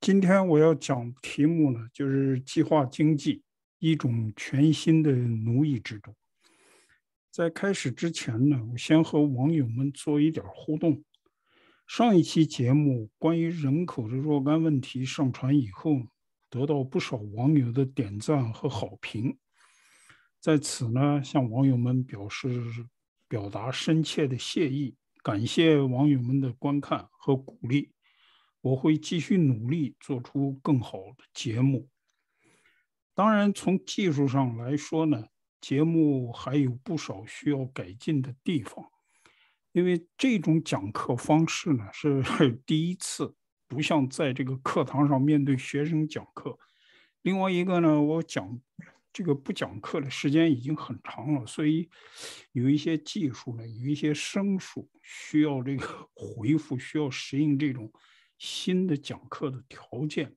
今天我要讲题目呢，就是计划经济一种全新的奴役制度。在开始之前呢，我先和网友们做一点互动。上一期节目关于人口的若干问题上传以后，得到不少网友的点赞和好评，在此呢，向网友们表示表达深切的谢意，感谢网友们的观看和鼓励。我会继续努力做出更好的节目。当然，从技术上来说呢，节目还有不少需要改进的地方。因为这种讲课方式呢是 第一次，不像在这个课堂上面对学生讲课。另外一个呢，我讲这个不讲课的时间已经很长了，所以有一些技术呢，有一些生疏，需要这个 回复，需要适应这种。新的讲课的条件，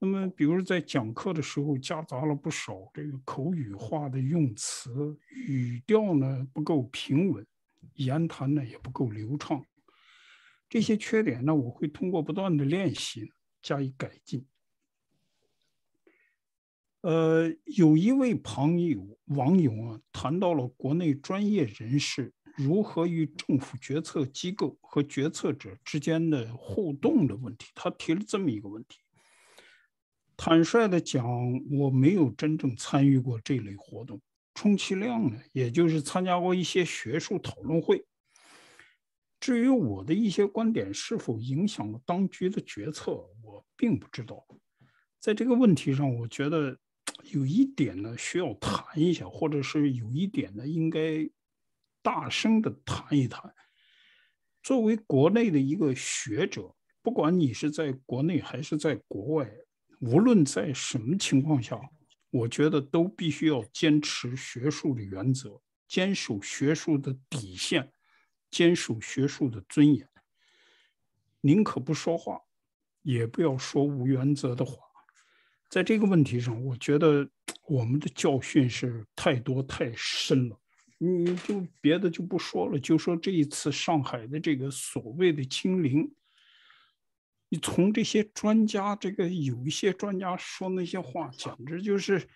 那么，比如在讲课的时候，夹杂了不少这个口语化的用词，语调呢不够平稳，言谈呢也不够流畅，这些缺点呢，我会通过不断的练习加以改进。呃，有一位朋友网友啊，谈到了国内专业人士。如何与政府决策机构和决策者之间的互动的问题，他提了这么一个问题。坦率的讲，我没有真正参与过这类活动，充其量呢，也就是参加过一些学术讨论会。至于我的一些观点是否影响了当局的决策，我并不知道。在这个问题上，我觉得有一点呢需要谈一下，或者是有一点呢应该。大声的谈一谈。作为国内的一个学者，不管你是在国内还是在国外，无论在什么情况下，我觉得都必须要坚持学术的原则，坚守学术的底线，坚守学术的尊严。宁可不说话，也不要说无原则的话。在这个问题上，我觉得我们的教训是太多太深了。你就别的就不说了，就说这一次上海的这个所谓的清零，你从这些专家这个有一些专家说那些话，简直就是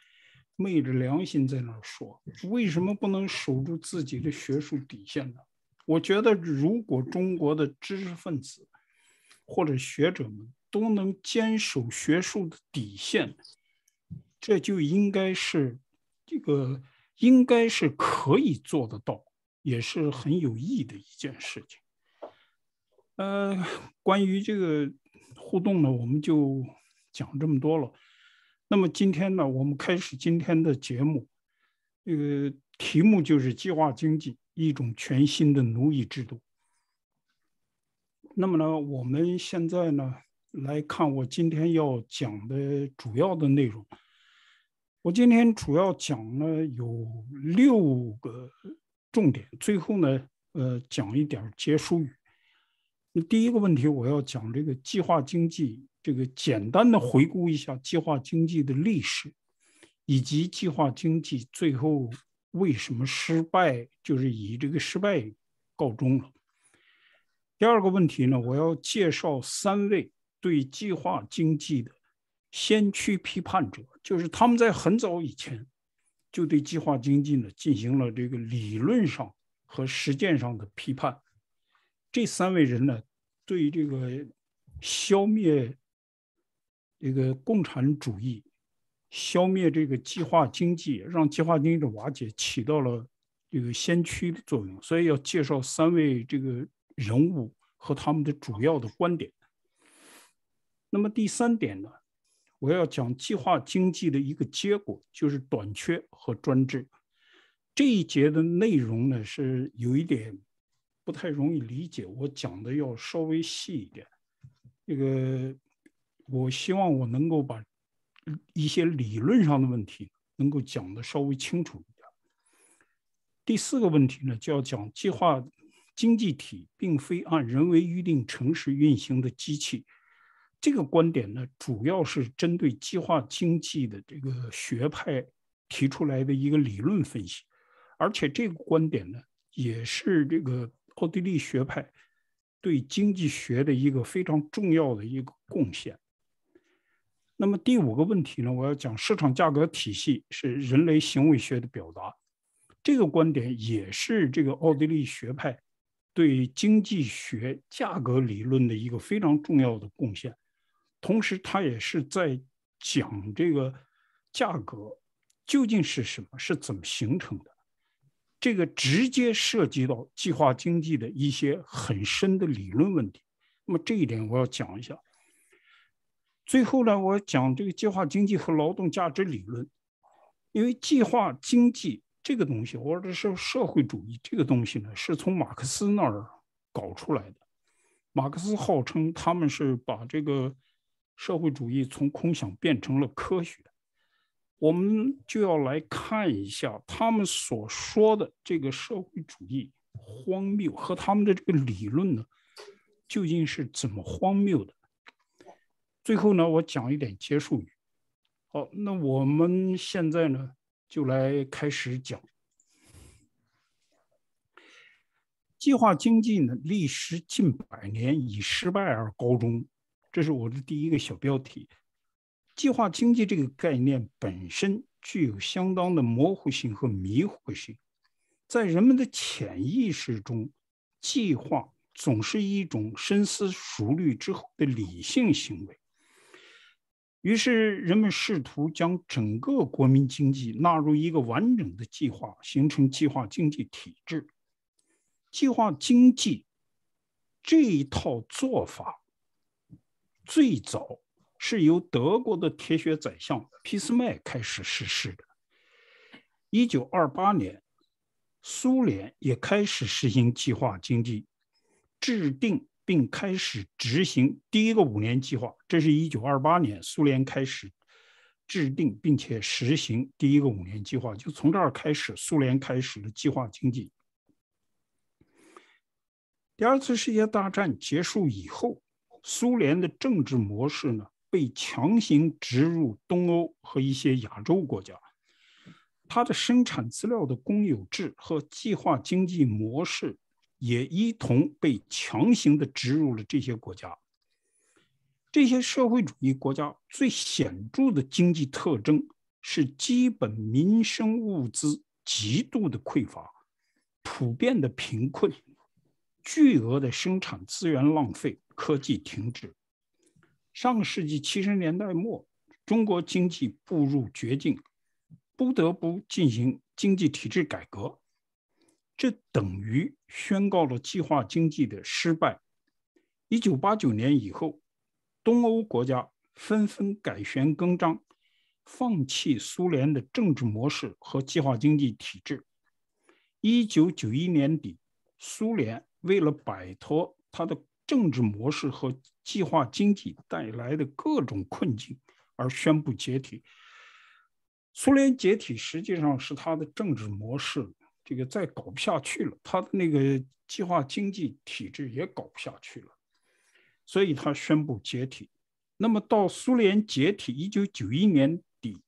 昧着良心在那说。为什么不能守住自己的学术底线呢？我觉得，如果中国的知识分子或者学者们都能坚守学术的底线，这就应该是这个。应该是可以做得到，也是很有意义的一件事情。呃，关于这个互动呢，我们就讲这么多了。那么今天呢，我们开始今天的节目，这、呃，题目就是计划经济一种全新的奴役制度。那么呢，我们现在呢来看我今天要讲的主要的内容。我今天主要讲了有六个重点，最后呢，呃，讲一点结束语。那第一个问题，我要讲这个计划经济，这个简单的回顾一下计划经济的历史，以及计划经济最后为什么失败，就是以这个失败告终了。第二个问题呢，我要介绍三位对计划经济的先驱批判者。就是他们在很早以前就对计划经济呢进行了这个理论上和实践上的批判，这三位人呢对这个消灭这个共产主义、消灭这个计划经济、让计划经济的瓦解起到了这个先驱的作用，所以要介绍三位这个人物和他们的主要的观点。那么第三点呢？我要讲计划经济的一个结果，就是短缺和专制。这一节的内容呢，是有一点不太容易理解，我讲的要稍微细一点。这个，我希望我能够把一些理论上的问题能够讲的稍微清楚一点。第四个问题呢，就要讲计划经济体并非按人为预定程式运行的机器。这个观点呢，主要是针对计划经济的这个学派提出来的一个理论分析，而且这个观点呢，也是这个奥地利学派对经济学的一个非常重要的一个贡献。那么第五个问题呢，我要讲市场价格体系是人类行为学的表达，这个观点也是这个奥地利学派对经济学价格理论的一个非常重要的贡献。同时，他也是在讲这个价格究竟是什么，是怎么形成的。这个直接涉及到计划经济的一些很深的理论问题。那么这一点我要讲一下。最后呢，我讲这个计划经济和劳动价值理论，因为计划经济这个东西，或者说社会主义这个东西呢，是从马克思那儿搞出来的。马克思号称他们是把这个。社会主义从空想变成了科学，我们就要来看一下他们所说的这个社会主义荒谬和他们的这个理论呢，究竟是怎么荒谬的。最后呢，我讲一点结束语。好，那我们现在呢，就来开始讲计划经济呢，历时近百年，以失败而告终。这是我的第一个小标题。计划经济这个概念本身具有相当的模糊性和迷惑性，在人们的潜意识中，计划总是一种深思熟虑之后的理性行为。于是，人们试图将整个国民经济纳入一个完整的计划，形成计划经济体制。计划经济这一套做法。最早是由德国的铁血宰相俾斯麦开始实施的。一九二八年，苏联也开始实行计划经济，制定并开始执行第一个五年计划。这是一九二八年，苏联开始制定并且实行第一个五年计划，就从这儿开始，苏联开始了计划经济。第二次世界大战结束以后。苏联的政治模式呢，被强行植入东欧和一些亚洲国家，它的生产资料的公有制和计划经济模式也一同被强行的植入了这些国家。这些社会主义国家最显著的经济特征是基本民生物资极度的匮乏、普遍的贫困、巨额的生产资源浪费。科技停滞。上个世纪七十年代末，中国经济步入绝境，不得不进行经济体制改革，这等于宣告了计划经济的失败。一九八九年以后，东欧国家纷纷改弦更张，放弃苏联的政治模式和计划经济体制。一九九一年底，苏联为了摆脱它的。政治模式和计划经济带来的各种困境，而宣布解体。苏联解体实际上是他的政治模式，这个再搞不下去了，他的那个计划经济体制也搞不下去了，所以他宣布解体。那么到苏联解体，一九九一年底，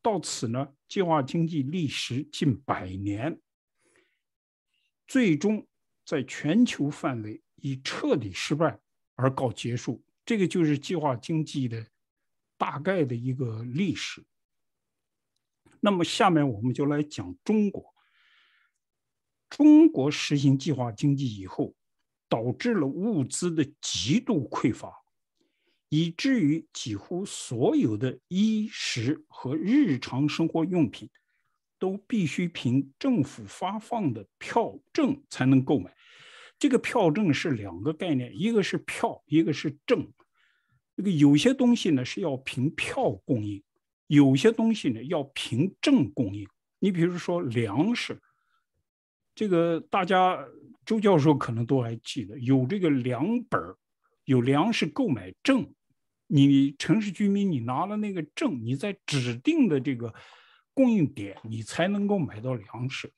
到此呢，计划经济历时近百年，最终在全球范围。以彻底失败而告结束，这个就是计划经济的大概的一个历史。那么，下面我们就来讲中国。中国实行计划经济以后，导致了物资的极度匮乏，以至于几乎所有的衣食和日常生活用品，都必须凭政府发放的票证才能购买。这个票证是两个概念，一个是票，一个是证。这个有些东西呢是要凭票供应，有些东西呢要凭证供应。你比如说粮食，这个大家周教授可能都还记得，有这个粮本儿，有粮食购买证。你城市居民，你拿了那个证，你在指定的这个供应点，你才能够买到粮食。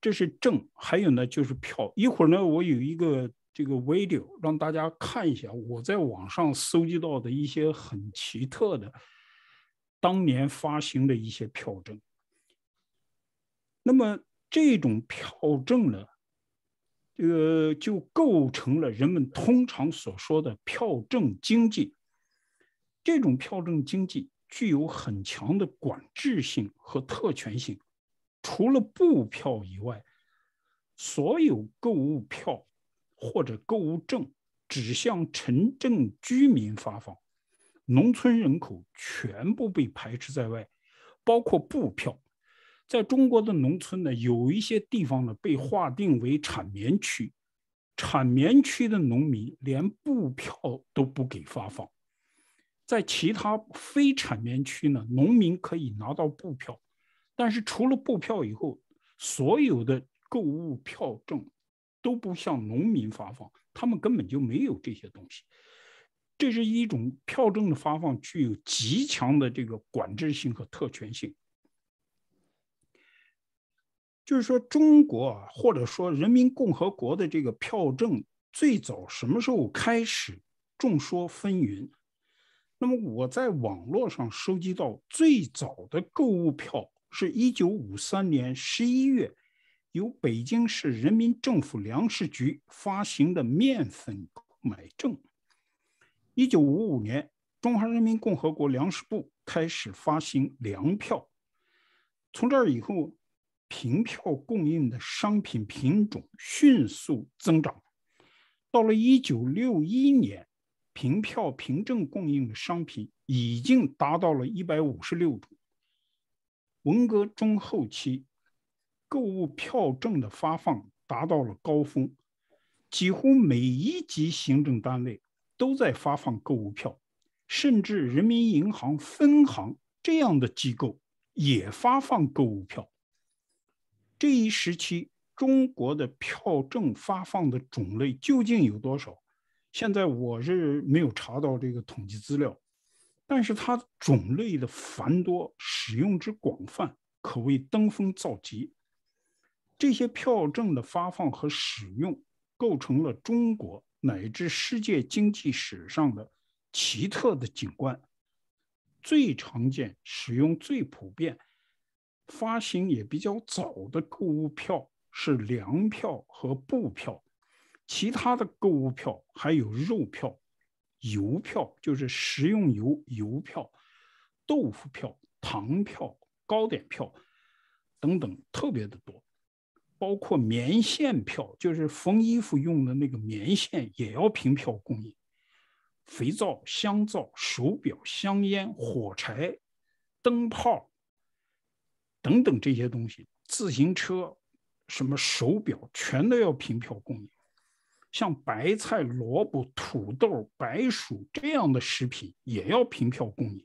这是证，还有呢，就是票。一会儿呢，我有一个这个 video 让大家看一下，我在网上搜集到的一些很奇特的当年发行的一些票证。那么这种票证呢，这个就构成了人们通常所说的票证经济。这种票证经济具有很强的管制性和特权性。除了布票以外，所有购物票或者购物证指向城镇居民发放，农村人口全部被排斥在外，包括布票。在中国的农村呢，有一些地方呢被划定为产棉区，产棉区的农民连布票都不给发放。在其他非产棉区呢，农民可以拿到布票。但是除了布票以后，所有的购物票证都不向农民发放，他们根本就没有这些东西。这是一种票证的发放具有极强的这个管制性和特权性。就是说，中国啊，或者说人民共和国的这个票证最早什么时候开始？众说纷纭。那么我在网络上收集到最早的购物票。是一九五三年十一月，由北京市人民政府粮食局发行的面粉购买证。一九五五年，中华人民共和国粮食部开始发行粮票。从这儿以后，凭票供应的商品品种迅速增长。到了一九六一年，凭票凭证供应的商品已经达到了一百五十六种。文革中后期，购物票证的发放达到了高峰，几乎每一级行政单位都在发放购物票，甚至人民银行分行这样的机构也发放购物票。这一时期，中国的票证发放的种类究竟有多少？现在我是没有查到这个统计资料。但是它种类的繁多，使用之广泛，可谓登峰造极。这些票证的发放和使用，构成了中国乃至世界经济史上的奇特的景观。最常见、使用最普遍、发行也比较早的购物票是粮票和布票，其他的购物票还有肉票。邮票就是食用油油票、豆腐票、糖票、糕点票等等，特别的多，包括棉线票，就是缝衣服用的那个棉线，也要凭票供应。肥皂、香皂、手表、香烟、火柴、灯泡等等这些东西，自行车、什么手表，全都要凭票供应。像白菜、萝卜、土豆、白薯这样的食品也要凭票供应；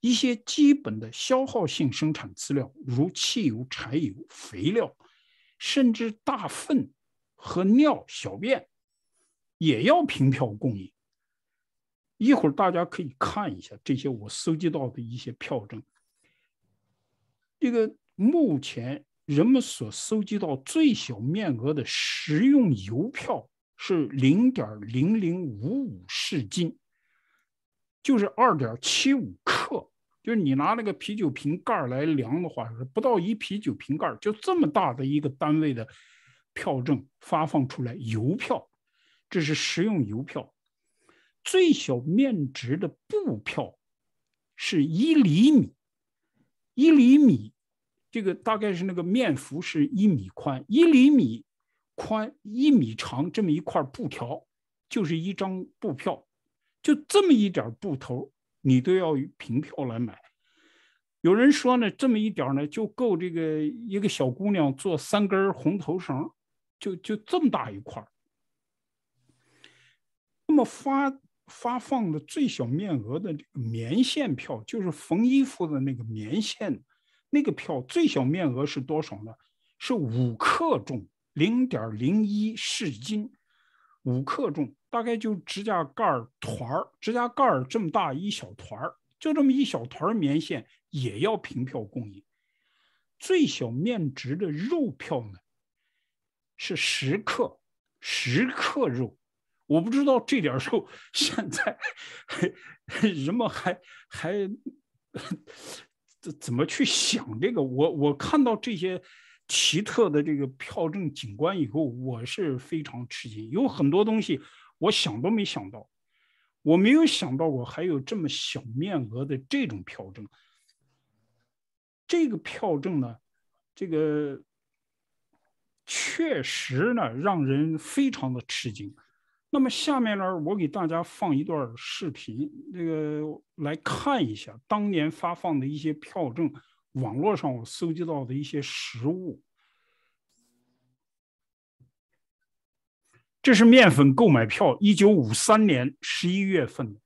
一些基本的消耗性生产资料，如汽油、柴油、肥料，甚至大粪和尿、小便，也要凭票供应。一会儿大家可以看一下这些我搜集到的一些票证。这个目前人们所搜集到最小面额的食用油票。是零点零零五五市斤，就是二点七五克。就是你拿那个啤酒瓶盖来量的话，是不到一啤酒瓶盖，就这么大的一个单位的票证发放出来。邮票，这是实用邮票，最小面值的布票是一厘米，一厘米，这个大概是那个面幅是一米宽，一厘米。宽一米长这么一块布条，就是一张布票，就这么一点布头，你都要凭票来买。有人说呢，这么一点呢，就够这个一个小姑娘做三根红头绳，就就这么大一块。那么发发放的最小面额的这个棉线票，就是缝衣服的那个棉线，那个票最小面额是多少呢？是五克重。零点零一市斤，五克重，大概就指甲盖儿团儿，指甲盖儿这么大一小团儿，就这么一小团儿棉线也要凭票供应。最小面值的肉票呢，是十克，十克肉。我不知道这点肉 现在人们还还 怎怎么去想这个。我我看到这些。奇特的这个票证景观以后，我是非常吃惊，有很多东西我想都没想到，我没有想到过还有这么小面额的这种票证。这个票证呢，这个确实呢让人非常的吃惊。那么下面呢，我给大家放一段视频，那个来看一下当年发放的一些票证。网络上我搜集到的一些实物，这是面粉购买票，一九五三年十一月份的，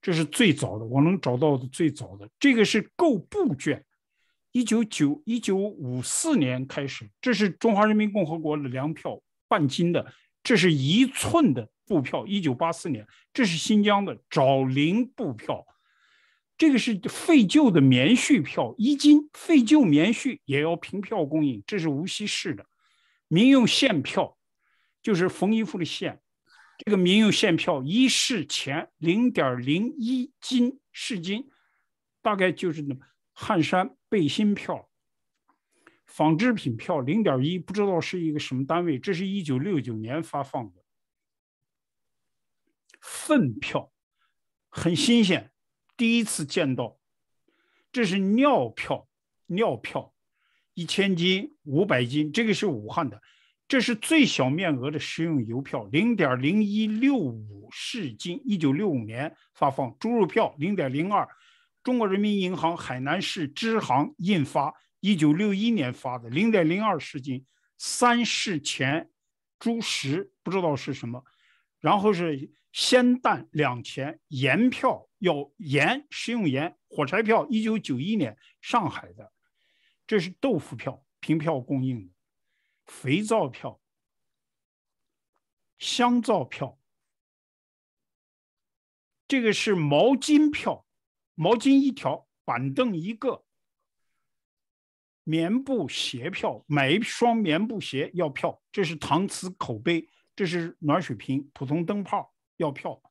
这是最早的我能找到的最早的。这个是购布券，一九九一九五四年开始，这是中华人民共和国的粮票半斤的，这是一寸的布票，一九八四年，这是新疆的找零布票。这个是废旧的棉絮票一斤，废旧棉絮也要凭票供应。这是无锡市的民用线票，就是缝衣服的线。这个民用线票一市钱零点零一斤市斤，大概就是那汗衫背心票、纺织品票零点一，不知道是一个什么单位。这是一九六九年发放的粪票，很新鲜。第一次见到，这是尿票，尿票，一千斤、五百斤，这个是武汉的，这是最小面额的食用邮票，零点零一六五市斤，一九六五年发放猪肉票，零点零二，中国人民银行海南市支行印发，一九六一年发的零点零二市斤，三市钱，猪食不知道是什么，然后是。鲜蛋两钱，盐票要盐食用盐，火柴票。一九九一年上海的，这是豆腐票，凭票供应的，肥皂票，香皂票，这个是毛巾票，毛巾一条，板凳一个，棉布鞋票，买一双棉布鞋要票。这是搪瓷口杯，这是暖水瓶，普通灯泡。要票，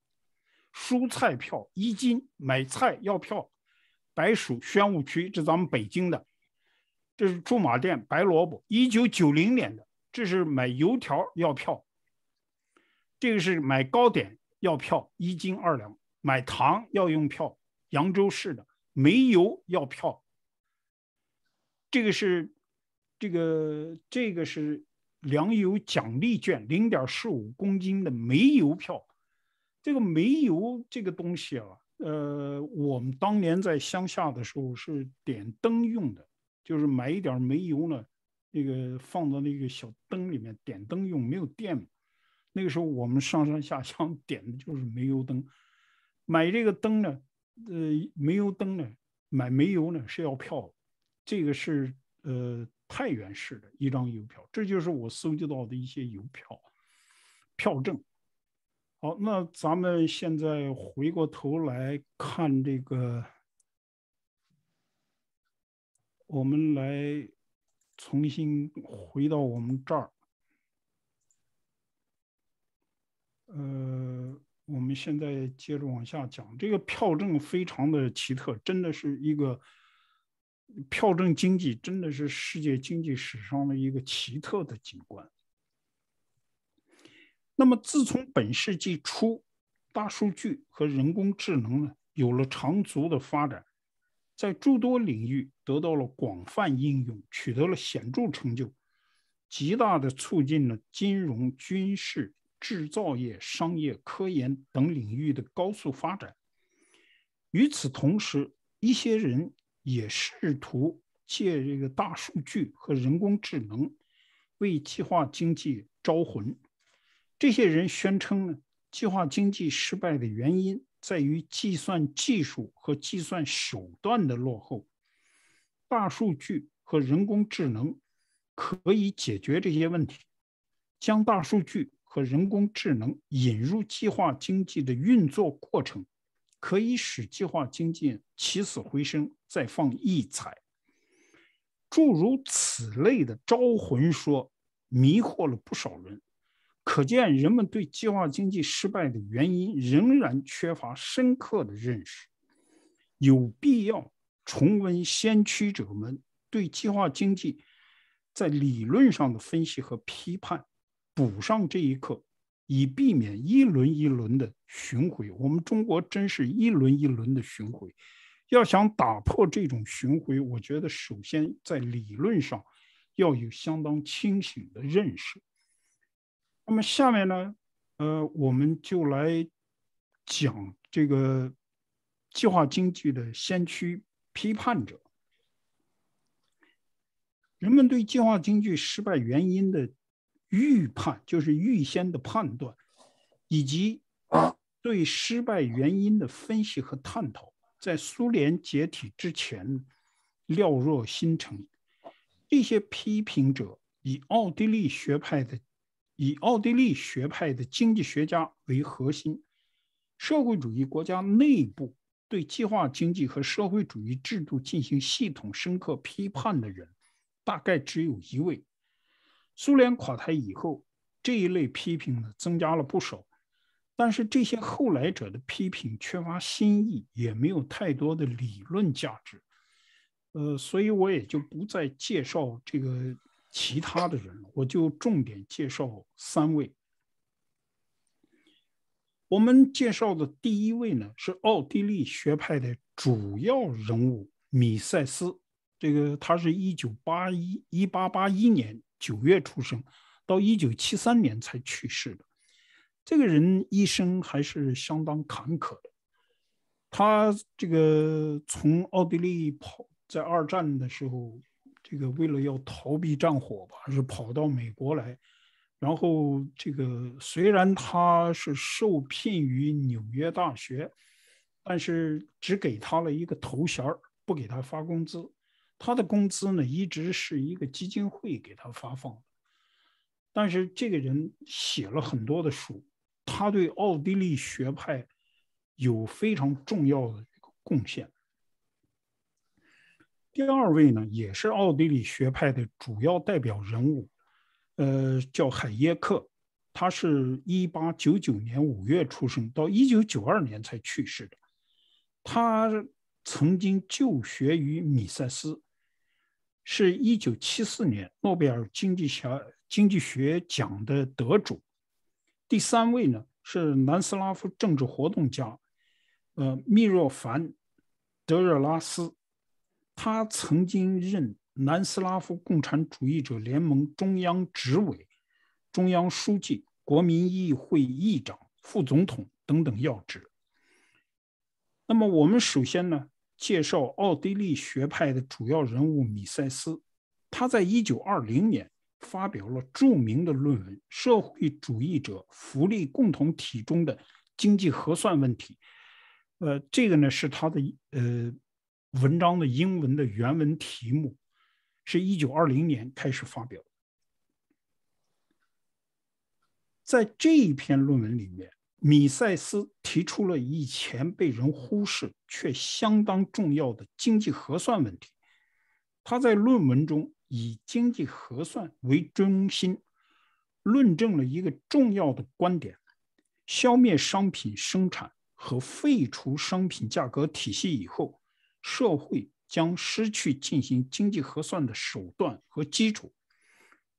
蔬菜票一斤，买菜要票，白薯宣武区，这咱们北京的，这是驻马店白萝卜，一九九零年的，这是买油条要票，这个是买糕点要票一斤二两，买糖要用票，扬州市的煤油要票，这个是，这个这个是粮油奖励券零点四五公斤的煤油票。这个煤油这个东西啊，呃，我们当年在乡下的时候是点灯用的，就是买一点煤油呢，那个放到那个小灯里面点灯用，没有电嘛。那个时候我们上山下乡点的就是煤油灯，买这个灯呢，呃，煤油灯呢，买煤油呢是要票，这个是呃太原市的一张邮票，这就是我搜集到的一些邮票、票证。好，那咱们现在回过头来看这个，我们来重新回到我们这儿。呃，我们现在接着往下讲，这个票证非常的奇特，真的是一个票证经济，真的是世界经济史上的一个奇特的景观。那么，自从本世纪初，大数据和人工智能呢有了长足的发展，在诸多领域得到了广泛应用，取得了显著成就，极大地促进了金融、军事、制造业、商业、科研等领域的高速发展。与此同时，一些人也试图借这个大数据和人工智能为计划经济招魂。这些人宣称呢，计划经济失败的原因在于计算技术和计算手段的落后，大数据和人工智能可以解决这些问题，将大数据和人工智能引入计划经济的运作过程，可以使计划经济起死回生，再放异彩。诸如此类的招魂说，迷惑了不少人。可见，人们对计划经济失败的原因仍然缺乏深刻的认识，有必要重温先驱者们对计划经济在理论上的分析和批判，补上这一课，以避免一轮一轮的巡回。我们中国真是一轮一轮的巡回。要想打破这种巡回，我觉得首先在理论上要有相当清醒的认识。那么下面呢，呃，我们就来讲这个计划经济的先驱批判者。人们对计划经济失败原因的预判，就是预先的判断，以及对失败原因的分析和探讨，在苏联解体之前料若星辰。这些批评者以奥地利学派的。以奥地利学派的经济学家为核心，社会主义国家内部对计划经济和社会主义制度进行系统深刻批判的人，大概只有一位。苏联垮台以后，这一类批评呢增加了不少，但是这些后来者的批评缺乏新意，也没有太多的理论价值。呃，所以我也就不再介绍这个。其他的人我就重点介绍三位。我们介绍的第一位呢，是奥地利学派的主要人物米塞斯。这个他是一九八一，一八八一年九月出生，到一九七三年才去世的。这个人一生还是相当坎坷的。他这个从奥地利跑，在二战的时候。这个为了要逃避战火吧，是跑到美国来。然后这个虽然他是受聘于纽约大学，但是只给他了一个头衔不给他发工资。他的工资呢，一直是一个基金会给他发放的。但是这个人写了很多的书，他对奥地利学派有非常重要的一个贡献。第二位呢，也是奥地利学派的主要代表人物，呃，叫海耶克，他是一八九九年五月出生，到一九九二年才去世的。他曾经就学于米塞斯，是一九七四年诺贝尔经济学经济学奖的得主。第三位呢，是南斯拉夫政治活动家，呃，米若凡德热拉斯。他曾经任南斯拉夫共产主义者联盟中央执委、中央书记、国民议会议长、副总统等等要职。那么，我们首先呢，介绍奥地利学派的主要人物米塞斯。他在一九二零年发表了著名的论文《社会主义者福利共同体中的经济核算问题》。呃，这个呢，是他的呃。文章的英文的原文题目是“一九二零年开始发表”。在这一篇论文里面，米塞斯提出了以前被人忽视却相当重要的经济核算问题。他在论文中以经济核算为中心，论证了一个重要的观点：消灭商品生产和废除商品价格体系以后。社会将失去进行经济核算的手段和基础，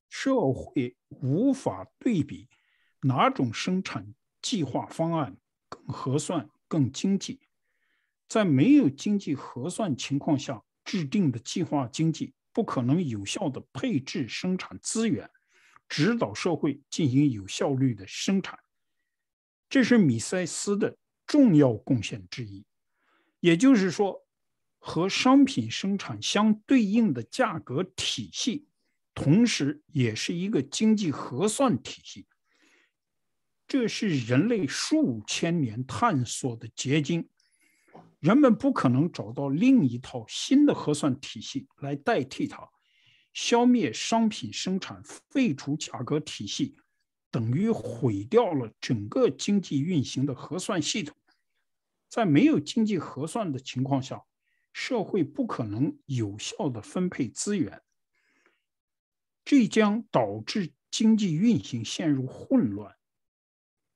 社会无法对比哪种生产计划方案更合算、更经济。在没有经济核算情况下制定的计划经济，不可能有效的配置生产资源，指导社会进行有效率的生产。这是米塞斯的重要贡献之一，也就是说。和商品生产相对应的价格体系，同时也是一个经济核算体系。这是人类数千年探索的结晶。人们不可能找到另一套新的核算体系来代替它。消灭商品生产、废除价格体系，等于毁掉了整个经济运行的核算系统。在没有经济核算的情况下。社会不可能有效的分配资源，这将导致经济运行陷入混乱。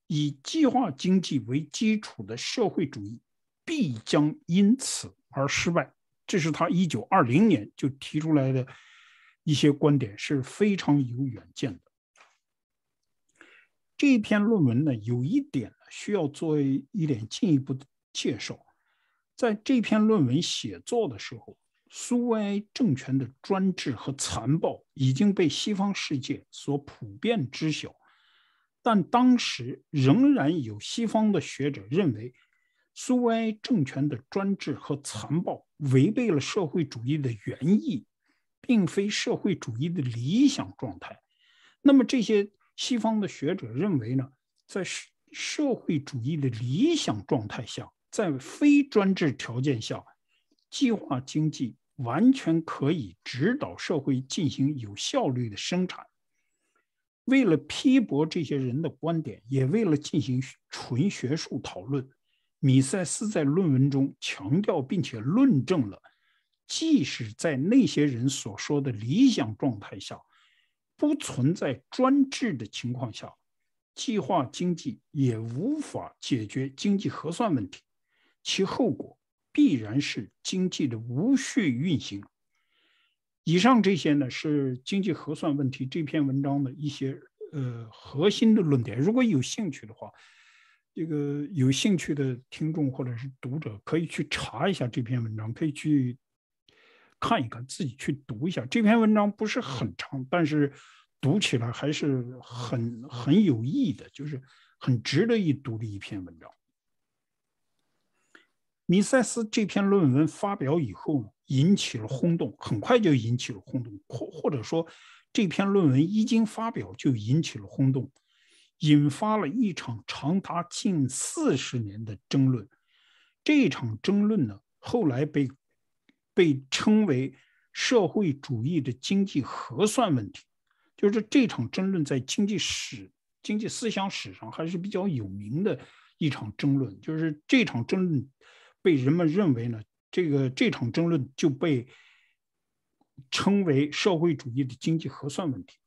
以计划经济为基础的社会主义必将因此而失败。这是他一九二零年就提出来的，一些观点是非常有远见的。这篇论文呢，有一点需要做一点进一步的介绍。在这篇论文写作的时候，苏维埃政权的专制和残暴已经被西方世界所普遍知晓，但当时仍然有西方的学者认为，苏维埃政权的专制和残暴违背了社会主义的原意，并非社会主义的理想状态。那么这些西方的学者认为呢？在社会主义的理想状态下。在非专制条件下，计划经济完全可以指导社会进行有效率的生产。为了批驳这些人的观点，也为了进行纯学术讨论，米塞斯在论文中强调并且论证了，即使在那些人所说的理想状态下，不存在专制的情况下，计划经济也无法解决经济核算问题。其后果必然是经济的无序运行。以上这些呢，是经济核算问题这篇文章的一些呃核心的论点。如果有兴趣的话，这个有兴趣的听众或者是读者可以去查一下这篇文章，可以去看一看，自己去读一下。这篇文章不是很长，但是读起来还是很很有意义的，就是很值得一读的一篇文章。米塞斯这篇论文发表以后呢，引起了轰动，很快就引起了轰动，或或者说，这篇论文一经发表就引起了轰动，引发了一场长达近四十年的争论。这场争论呢，后来被被称为“社会主义的经济核算问题”，就是这场争论在经济史、经济思想史上还是比较有名的一场争论，就是这场争论。被人们认为呢，这个这场争论就被称为社会主义的经济核算问题。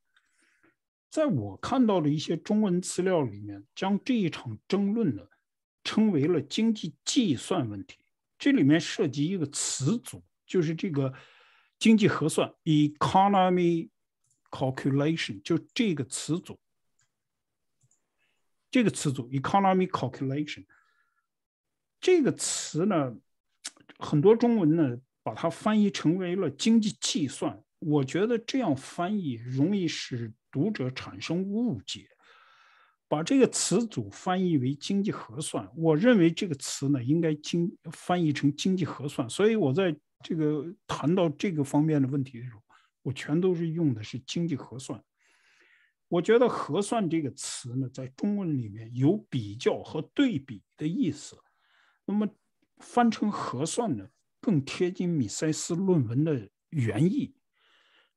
在我看到的一些中文资料里面，将这一场争论呢称为了经济计算问题。这里面涉及一个词组，就是这个经济核算 （economy calculation），就这个词组，这个词组 （economy calculation）。这个词呢，很多中文呢把它翻译成为了经济计算。我觉得这样翻译容易使读者产生误解。把这个词组翻译为经济核算，我认为这个词呢应该经翻译成经济核算。所以我在这个谈到这个方面的问题的时候，我全都是用的是经济核算。我觉得“核算”这个词呢，在中文里面有比较和对比的意思。那么，翻成核算呢，更贴近米塞斯论文的原意。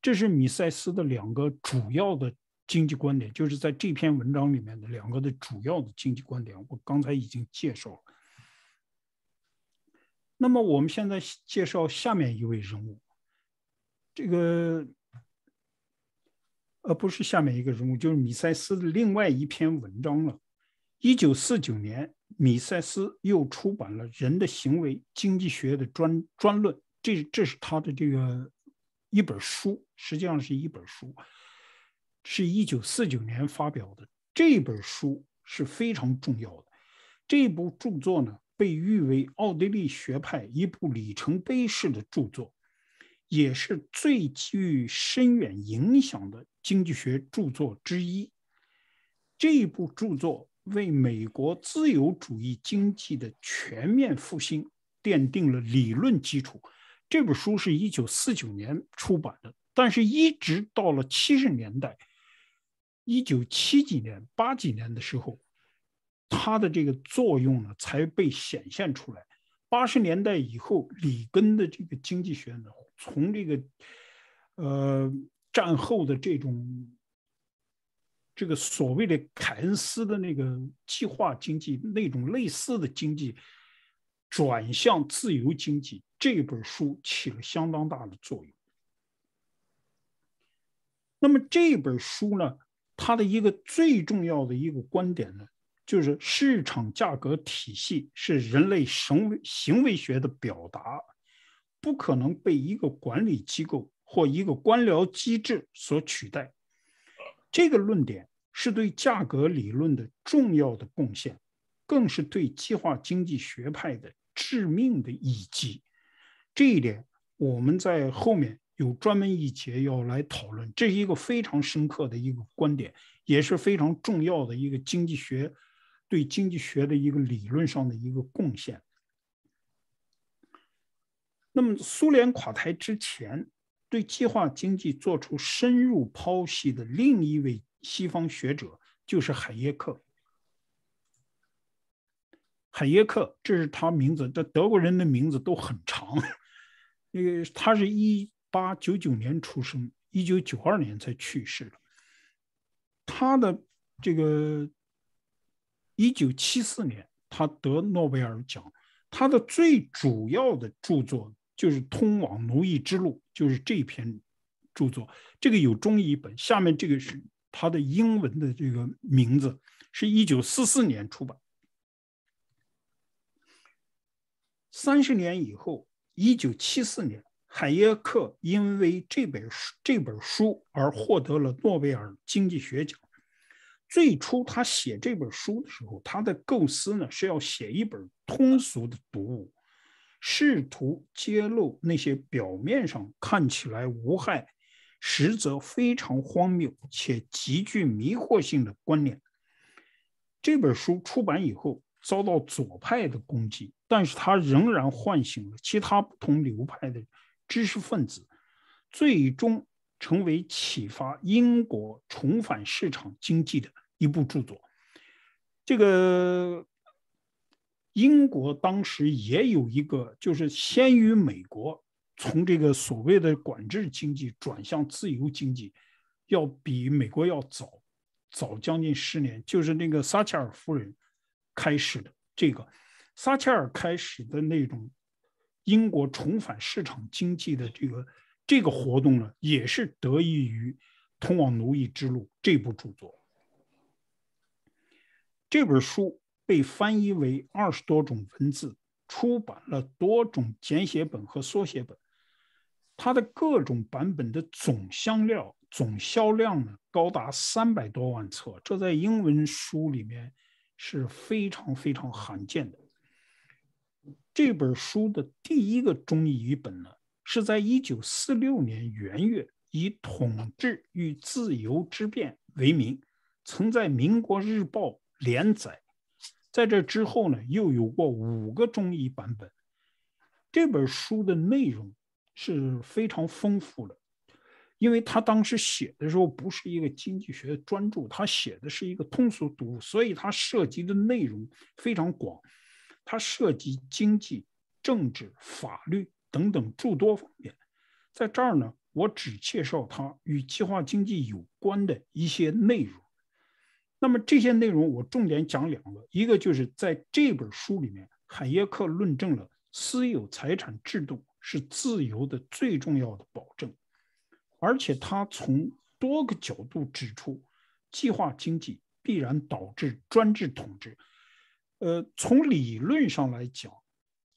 这是米塞斯的两个主要的经济观点，就是在这篇文章里面的两个的主要的经济观点，我刚才已经介绍了。那么，我们现在介绍下面一位人物，这个，呃，不是下面一个人物，就是米塞斯的另外一篇文章了。一九四九年，米塞斯又出版了《人的行为》经济学的专专论。这这是他的这个一本书，实际上是一本书，是一九四九年发表的。这本书是非常重要的。这部著作呢，被誉为奥地利学派一部里程碑式的著作，也是最具深远影响的经济学著作之一。这部著作。为美国自由主义经济的全面复兴奠定了理论基础。这本书是一九四九年出版的，但是一直到了七十年代，一九七几年、八几年的时候，它的这个作用呢才被显现出来。八十年代以后，里根的这个经济学呢，从这个呃战后的这种。这个所谓的凯恩斯的那个计划经济那种类似的经济转向自由经济，这本书起了相当大的作用。那么这本书呢，它的一个最重要的一个观点呢，就是市场价格体系是人类行为行为学的表达，不可能被一个管理机构或一个官僚机制所取代。这个论点。是对价格理论的重要的贡献，更是对计划经济学派的致命的一击。这一点我们在后面有专门一节要来讨论。这是一个非常深刻的一个观点，也是非常重要的一个经济学对经济学的一个理论上的一个贡献。那么，苏联垮台之前，对计划经济做出深入剖析的另一位。西方学者就是海耶克，海耶克，这是他名字。德德国人的名字都很长。那个他是一八九九年出生，一九九二年才去世的。他的这个一九七四年他得诺贝尔奖，他的最主要的著作就是《通往奴役之路》，就是这篇著作。这个有中译本，下面这个是。他的英文的这个名字是1944年出版。三十年以后，1974年，海耶克因为这本书这本书而获得了诺贝尔经济学奖。最初他写这本书的时候，他的构思呢是要写一本通俗的读物，试图揭露那些表面上看起来无害。实则非常荒谬且极具迷惑性的观念。这本书出版以后遭到左派的攻击，但是它仍然唤醒了其他不同流派的知识分子，最终成为启发英国重返市场经济的一部著作。这个英国当时也有一个，就是先于美国。从这个所谓的管制经济转向自由经济，要比美国要早，早将近十年。就是那个撒切尔夫人开始的这个，撒切尔开始的那种英国重返市场经济的这个这个活动呢，也是得益于《通往奴役之路》这部著作。这本书被翻译为二十多种文字，出版了多种简写本和缩写本。它的各种版本的总香料总销量呢高达三百多万册，这在英文书里面是非常非常罕见的。这本书的第一个中译本呢，是在一九四六年元月以《统治与自由之辩》为名，曾在《民国日报》连载。在这之后呢，又有过五个中译版本。这本书的内容。是非常丰富的，因为他当时写的时候不是一个经济学专著，他写的是一个通俗读物，所以他涉及的内容非常广，他涉及经济、政治、法律等等诸多方面。在这儿呢，我只介绍他与计划经济有关的一些内容。那么这些内容，我重点讲两个，一个就是在这本书里面，海耶克论证了私有财产制度。是自由的最重要的保证，而且他从多个角度指出，计划经济必然导致专制统治。呃，从理论上来讲，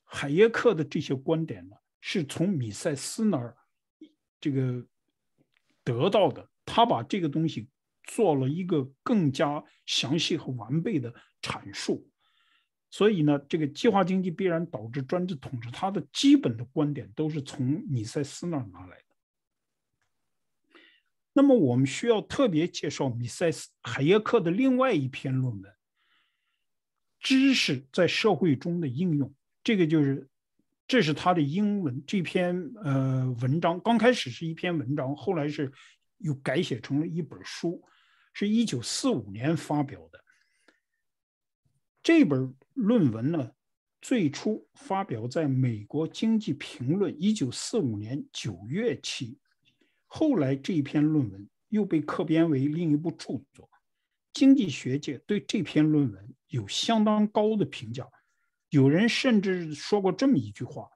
海耶克的这些观点呢，是从米塞斯那儿这个得到的，他把这个东西做了一个更加详细和完备的阐述。所以呢，这个计划经济必然导致专制统治，它的基本的观点都是从米塞斯那儿拿来的。那么，我们需要特别介绍米塞斯海耶克的另外一篇论文《知识在社会中的应用》。这个就是，这是他的英文这篇呃文章，刚开始是一篇文章，后来是又改写成了一本书，是一九四五年发表的。这本论文呢，最初发表在美国经济评论，一九四五年九月期。后来这一篇论文又被刻编为另一部著作。经济学界对这篇论文有相当高的评价，有人甚至说过这么一句话：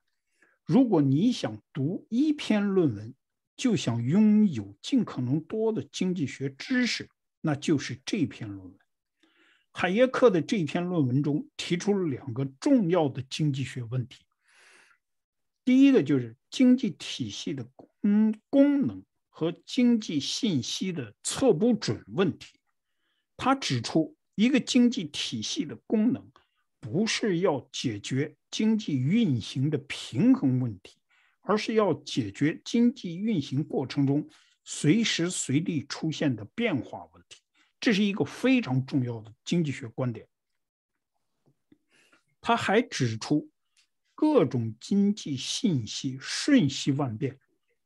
如果你想读一篇论文，就想拥有尽可能多的经济学知识，那就是这篇论文。海耶克的这篇论文中提出了两个重要的经济学问题。第一个就是经济体系的嗯功能和经济信息的测不准问题。他指出，一个经济体系的功能不是要解决经济运行的平衡问题，而是要解决经济运行过程中随时随地出现的变化问题。这是一个非常重要的经济学观点。他还指出，各种经济信息瞬息万变，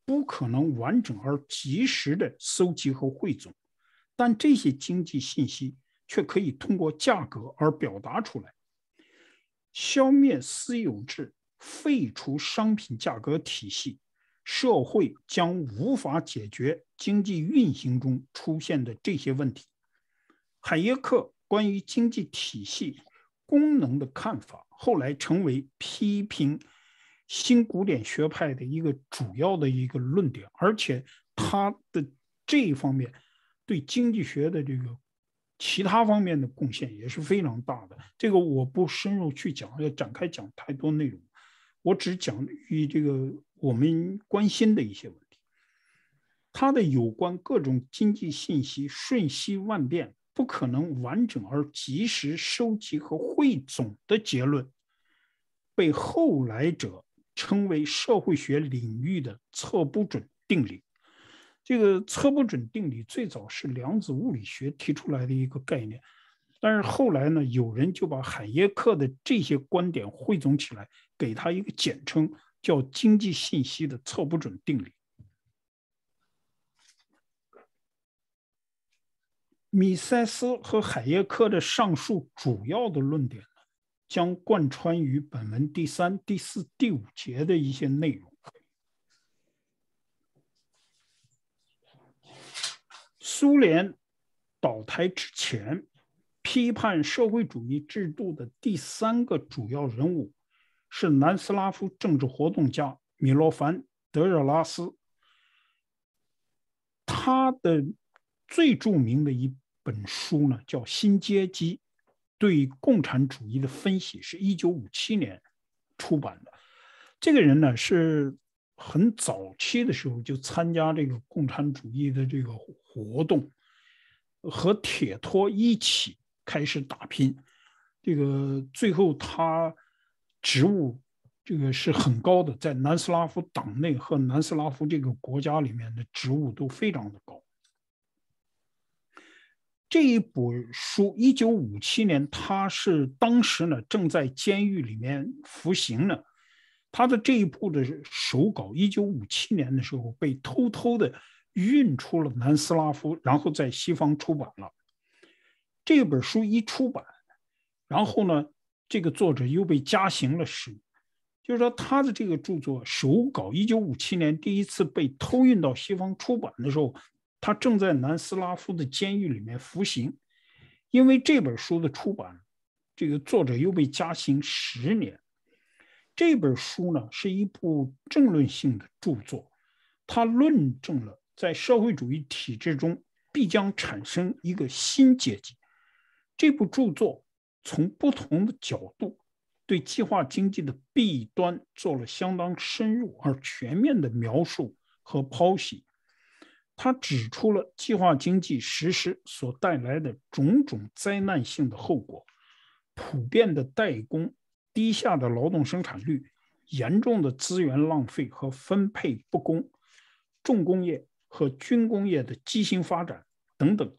不可能完整而及时的搜集和汇总，但这些经济信息却可以通过价格而表达出来。消灭私有制、废除商品价格体系，社会将无法解决经济运行中出现的这些问题。海耶克关于经济体系功能的看法，后来成为批评新古典学派的一个主要的一个论点，而且他的这一方面对经济学的这个其他方面的贡献也是非常大的。这个我不深入去讲，要展开讲太多内容，我只讲与这个我们关心的一些问题。他的有关各种经济信息瞬息万变。不可能完整而及时收集和汇总的结论，被后来者称为社会学领域的“测不准定理”。这个“测不准定理”最早是量子物理学提出来的一个概念，但是后来呢，有人就把海耶克的这些观点汇总起来，给他一个简称，叫“经济信息的测不准定理”。米塞斯和海耶克的上述主要的论点呢，将贯穿于本文第三、第四、第五节的一些内容。苏联倒台之前，批判社会主义制度的第三个主要人物是南斯拉夫政治活动家米洛凡·德热拉斯，他的最著名的一。本书呢叫《新阶级对共产主义的分析》，是一九五七年出版的。这个人呢是很早期的时候就参加这个共产主义的这个活动，和铁托一起开始打拼。这个最后他职务这个是很高的，在南斯拉夫党内和南斯拉夫这个国家里面的职务都非常的高。这一本书，一九五七年，他是当时呢正在监狱里面服刑呢。他的这一部的手稿，一九五七年的时候被偷偷的运出了南斯拉夫，然后在西方出版了。这本书一出版，然后呢，这个作者又被加刑了十年。就是说，他的这个著作手稿，一九五七年第一次被偷运到西方出版的时候。他正在南斯拉夫的监狱里面服刑，因为这本书的出版，这个作者又被加刑十年。这本书呢，是一部政论性的著作，它论证了在社会主义体制中必将产生一个新阶级。这部著作从不同的角度，对计划经济的弊端做了相当深入而全面的描述和剖析。他指出了计划经济实施所带来的种种灾难性的后果：普遍的怠工、低下的劳动生产率、严重的资源浪费和分配不公、重工业和军工业的畸形发展等等。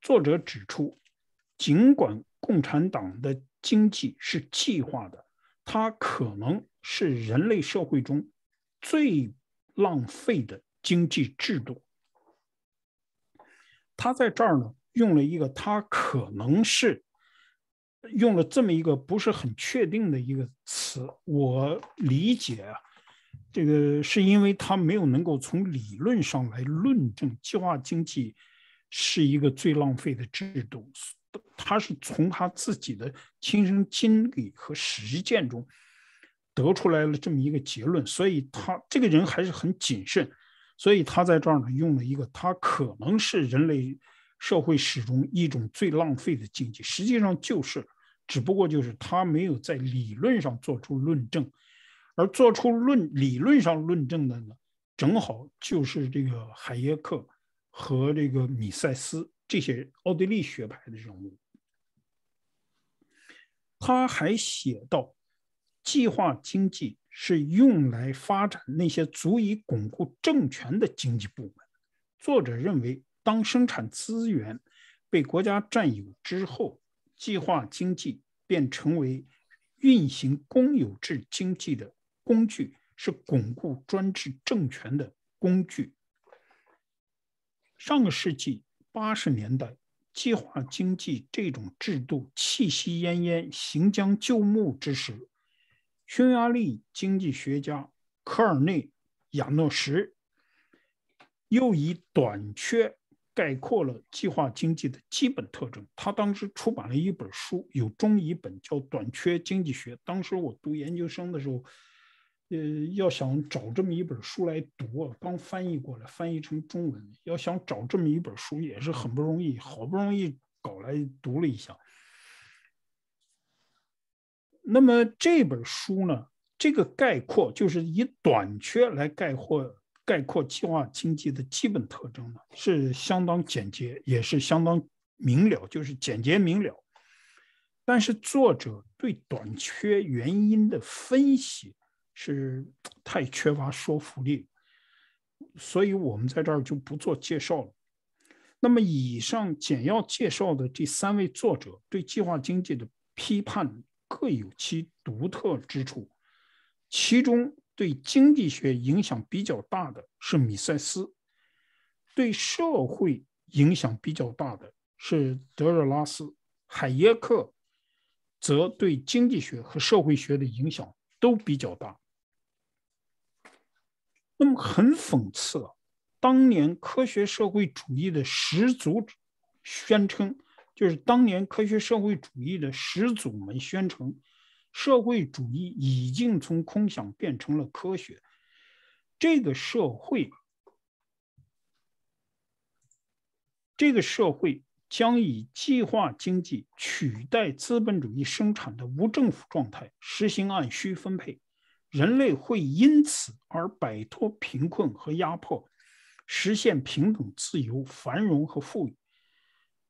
作者指出，尽管共产党的经济是计划的，它可能是人类社会中最浪费的经济制度。他在这儿呢，用了一个他可能是用了这么一个不是很确定的一个词。我理解啊，这个是因为他没有能够从理论上来论证计划经济是一个最浪费的制度，他是从他自己的亲身经历和实践中得出来了这么一个结论，所以他这个人还是很谨慎。所以他在这儿呢，用了一个他可能是人类社会史中一种最浪费的经济，实际上就是，只不过就是他没有在理论上做出论证，而做出论理论上论证的呢，正好就是这个海耶克和这个米塞斯这些奥地利学派的人物。他还写到，计划经济。是用来发展那些足以巩固政权的经济部门。作者认为，当生产资源被国家占有之后，计划经济便成为运行公有制经济的工具，是巩固专制政权的工具。上个世纪八十年代，计划经济这种制度气息奄奄、行将就木之时。匈牙利经济学家科尔内亚诺什又以短缺概括了计划经济的基本特征。他当时出版了一本书，有中译本叫《短缺经济学》。当时我读研究生的时候，呃，要想找这么一本书来读，刚翻译过来，翻译成中文，要想找这么一本书也是很不容易，好不容易搞来读了一下。那么这本书呢，这个概括就是以短缺来概括概括计划经济的基本特征呢，是相当简洁，也是相当明了，就是简洁明了。但是作者对短缺原因的分析是太缺乏说服力，所以我们在这儿就不做介绍了。那么以上简要介绍的这三位作者对计划经济的批判。各有其独特之处，其中对经济学影响比较大的是米塞斯，对社会影响比较大的是德尔拉斯，海耶克则对经济学和社会学的影响都比较大。那么很讽刺，当年科学社会主义的始祖宣称。就是当年科学社会主义的始祖们宣称，社会主义已经从空想变成了科学。这个社会，这个社会将以计划经济取代资本主义生产的无政府状态，实行按需分配。人类会因此而摆脱贫困和压迫，实现平等、自由、繁荣和富裕。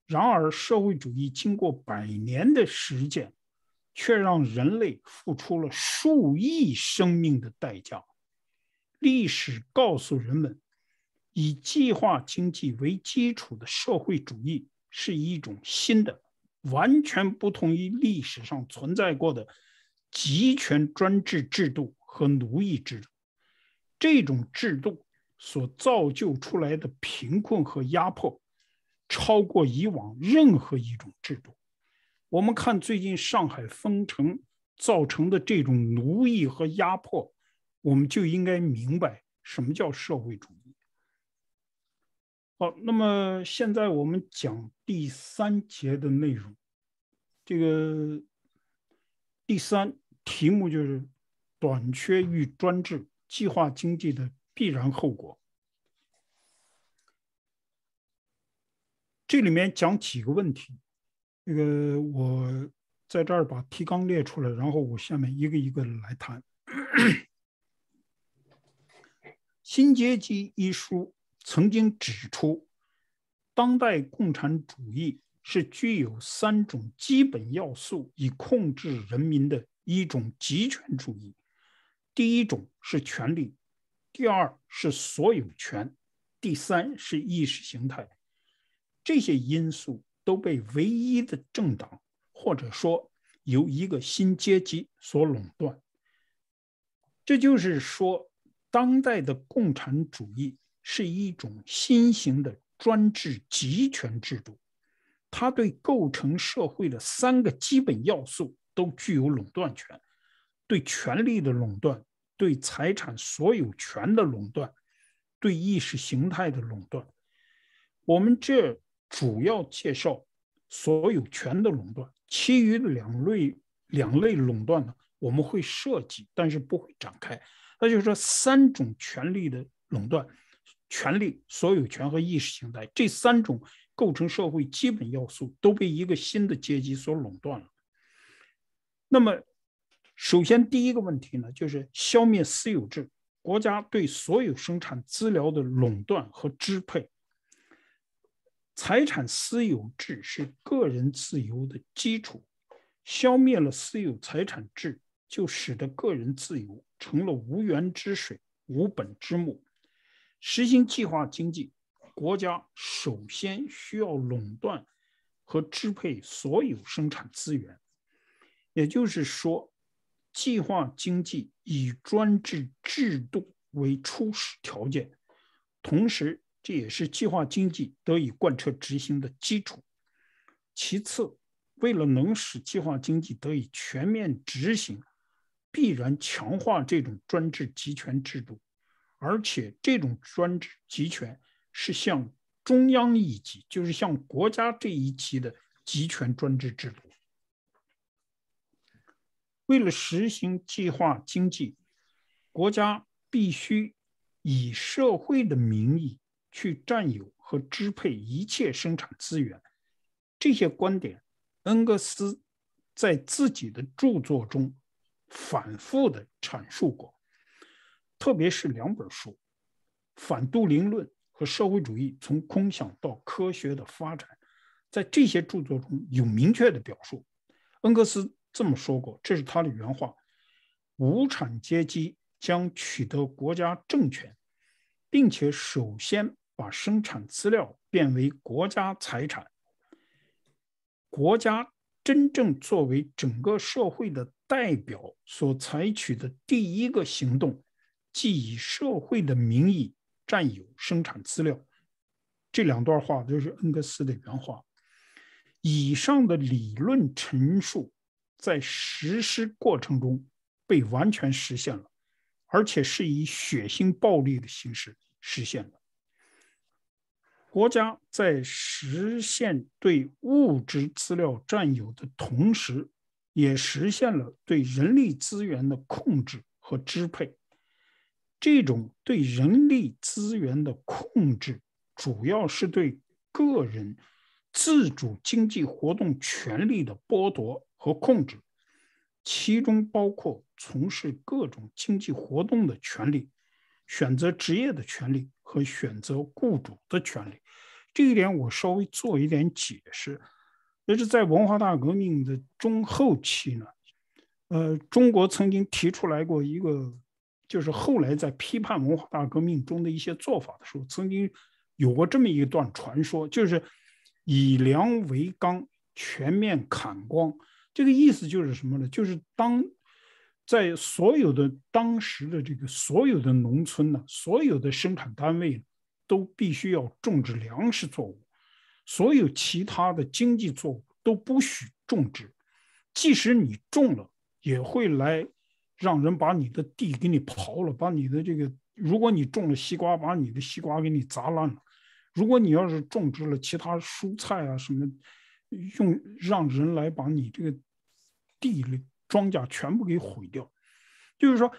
然而，社会主义经过百年的实践，却让人类付出了数亿生命的代价。历史告诉人们，以计划经济为基础的社会主义是一种新的、完全不同于历史上存在过的集权专制制度和奴役制度。这种制度所造就出来的贫困和压迫。超过以往任何一种制度，我们看最近上海封城造成的这种奴役和压迫，我们就应该明白什么叫社会主义。好，那么现在我们讲第三节的内容，这个第三题目就是短缺与专制计划经济的必然后果。这里面讲几个问题，那个我在这儿把提纲列出来，然后我下面一个一个来谈。《新阶级》一书曾经指出，当代共产主义是具有三种基本要素以控制人民的一种集权主义。第一种是权力，第二是所有权，第三是意识形态。这些因素都被唯一的政党，或者说由一个新阶级所垄断。这就是说，当代的共产主义是一种新型的专制集权制度，它对构成社会的三个基本要素都具有垄断权：对权力的垄断，对财产所有权的垄断，对意识形态的垄断。我们这。主要介绍所有权的垄断，其余两类两类垄断呢，我们会涉及，但是不会展开。那就是说，三种权利的垄断，权利、所有权和意识形态这三种构成社会基本要素，都被一个新的阶级所垄断了。那么，首先第一个问题呢，就是消灭私有制，国家对所有生产资料的垄断和支配。财产私有制是个人自由的基础，消灭了私有财产制，就使得个人自由成了无源之水、无本之木。实行计划经济，国家首先需要垄断和支配所有生产资源，也就是说，计划经济以专制制度为初始条件，同时。这也是计划经济得以贯彻执行的基础。其次，为了能使计划经济得以全面执行，必然强化这种专制集权制度，而且这种专制集权是向中央一级，就是向国家这一级的集权专制制度。为了实行计划经济，国家必须以社会的名义。去占有和支配一切生产资源，这些观点，恩格斯在自己的著作中反复的阐述过，特别是两本书《反杜林论》和《社会主义从空想到科学的发展》，在这些著作中有明确的表述。恩格斯这么说过，这是他的原话：“无产阶级将取得国家政权，并且首先。”把生产资料变为国家财产，国家真正作为整个社会的代表所采取的第一个行动，即以社会的名义占有生产资料。这两段话都是恩格斯的原话。以上的理论陈述在实施过程中被完全实现了，而且是以血腥暴力的形式实现了。国家在实现对物质资料占有的同时，也实现了对人力资源的控制和支配。这种对人力资源的控制，主要是对个人自主经济活动权利的剥夺和控制，其中包括从事各种经济活动的权利、选择职业的权利和选择雇主的权利。这一点我稍微做一点解释，就是在文化大革命的中后期呢，呃，中国曾经提出来过一个，就是后来在批判文化大革命中的一些做法的时候，曾经有过这么一段传说，就是以粮为纲，全面砍光。这个意思就是什么呢？就是当在所有的当时的这个所有的农村呢，所有的生产单位呢。都必须要种植粮食作物，所有其他的经济作物都不许种植。即使你种了，也会来让人把你的地给你刨了，把你的这个，如果你种了西瓜，把你的西瓜给你砸烂了；如果你要是种植了其他蔬菜啊什么，用让人来把你这个地里庄稼全部给毁掉，就是说。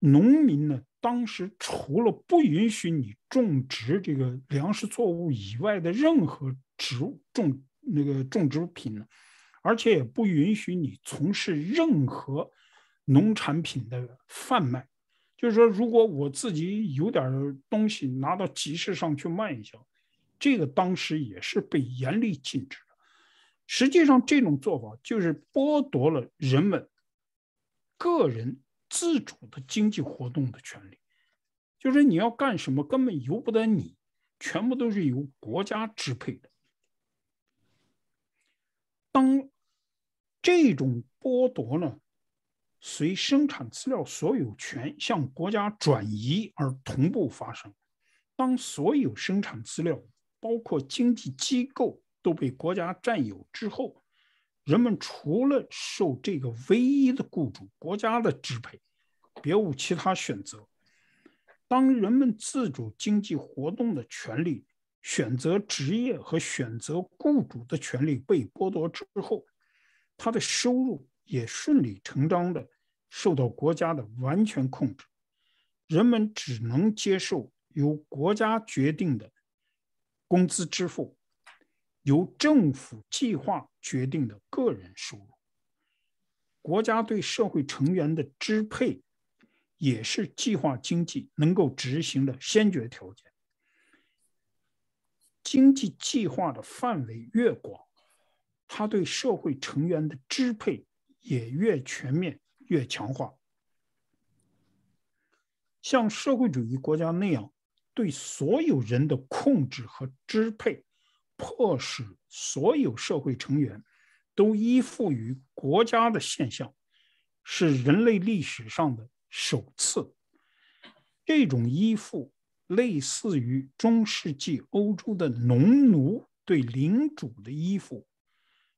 农民呢，当时除了不允许你种植这个粮食作物以外的任何植种那个种植品呢，而且也不允许你从事任何农产品的贩卖。就是说，如果我自己有点东西拿到集市上去卖一下，这个当时也是被严厉禁止的。实际上，这种做法就是剥夺了人们个人。自主的经济活动的权利，就是你要干什么根本由不得你，全部都是由国家支配的。当这种剥夺呢，随生产资料所有权向国家转移而同步发生。当所有生产资料，包括经济机构，都被国家占有之后，人们除了受这个唯一的雇主——国家的支配。别无其他选择。当人们自主经济活动的权利、选择职业和选择雇主的权利被剥夺之后，他的收入也顺理成章的受到国家的完全控制。人们只能接受由国家决定的工资支付，由政府计划决定的个人收入。国家对社会成员的支配。也是计划经济能够执行的先决条件。经济计划的范围越广，它对社会成员的支配也越全面、越强化。像社会主义国家那样对所有人的控制和支配，迫使所有社会成员都依附于国家的现象，是人类历史上的。首次，这种依附类似于中世纪欧洲的农奴对领主的依附，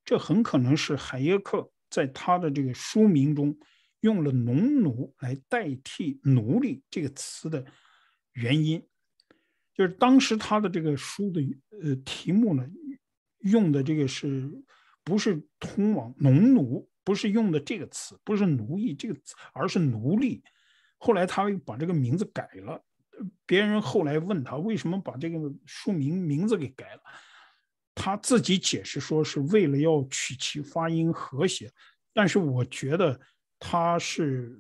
这很可能是海耶克在他的这个书名中用了“农奴”来代替“奴隶”这个词的原因，就是当时他的这个书的呃题目呢，用的这个是不是通往农奴？不是用的这个词，不是“奴役”这个词，而是“奴隶”。后来他把这个名字改了。别人后来问他为什么把这个书名名字给改了，他自己解释说是为了要取其发音和谐。但是我觉得他是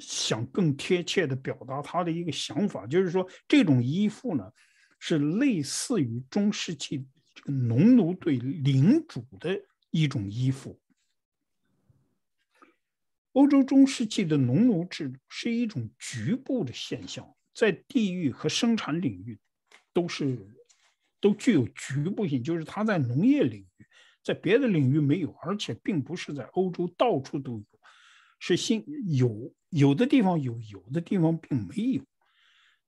想更贴切的表达他的一个想法，就是说这种依附呢，是类似于中世纪这个农奴对领主的一种依附。欧洲中世纪的农奴制度是一种局部的现象，在地域和生产领域，都是都具有局部性。就是它在农业领域，在别的领域没有，而且并不是在欧洲到处都有，是新有有的地方有，有的地方并没有。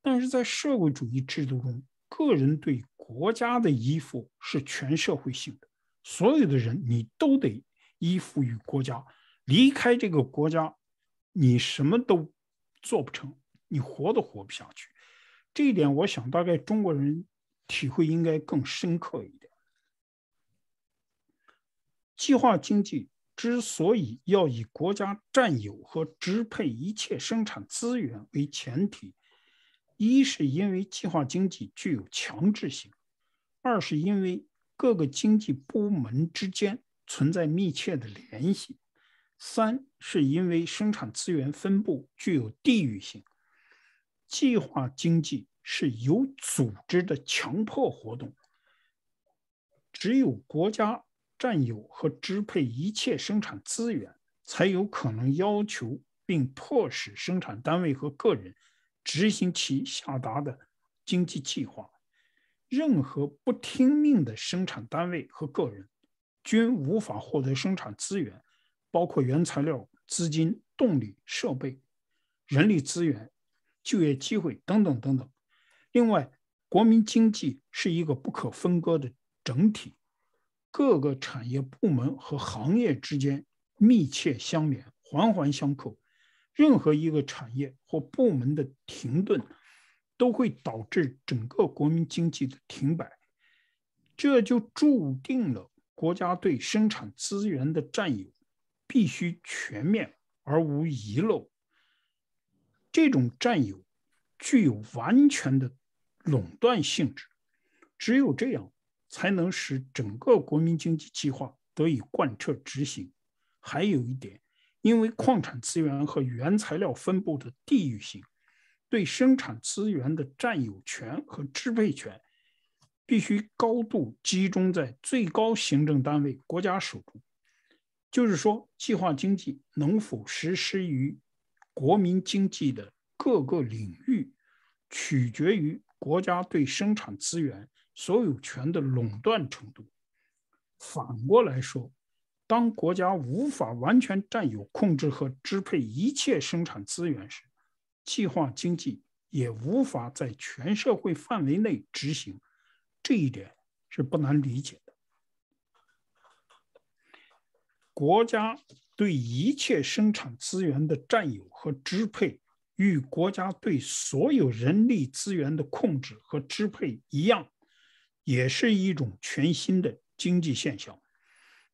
但是在社会主义制度中，个人对国家的依附是全社会性的，所有的人你都得依附于国家。离开这个国家，你什么都做不成，你活都活不下去。这一点，我想大概中国人体会应该更深刻一点。计划经济之所以要以国家占有和支配一切生产资源为前提，一是因为计划经济具有强制性，二是因为各个经济部门之间存在密切的联系。三是因为生产资源分布具有地域性，计划经济是有组织的强迫活动。只有国家占有和支配一切生产资源，才有可能要求并迫使生产单位和个人执行其下达的经济计划。任何不听命的生产单位和个人，均无法获得生产资源。包括原材料、资金、动力、设备、人力资源、就业机会等等等等。另外，国民经济是一个不可分割的整体，各个产业部门和行业之间密切相连，环环相扣。任何一个产业或部门的停顿，都会导致整个国民经济的停摆。这就注定了国家对生产资源的占有。必须全面而无遗漏。这种占有具有完全的垄断性质，只有这样才能使整个国民经济计划得以贯彻执行。还有一点，因为矿产资源和原材料分布的地域性，对生产资源的占有权和支配权必须高度集中在最高行政单位国家手中。就是说，计划经济能否实施于国民经济的各个领域，取决于国家对生产资源所有权的垄断程度。反过来说，当国家无法完全占有、控制和支配一切生产资源时，计划经济也无法在全社会范围内执行。这一点是不难理解的。国家对一切生产资源的占有和支配，与国家对所有人力资源的控制和支配一样，也是一种全新的经济现象。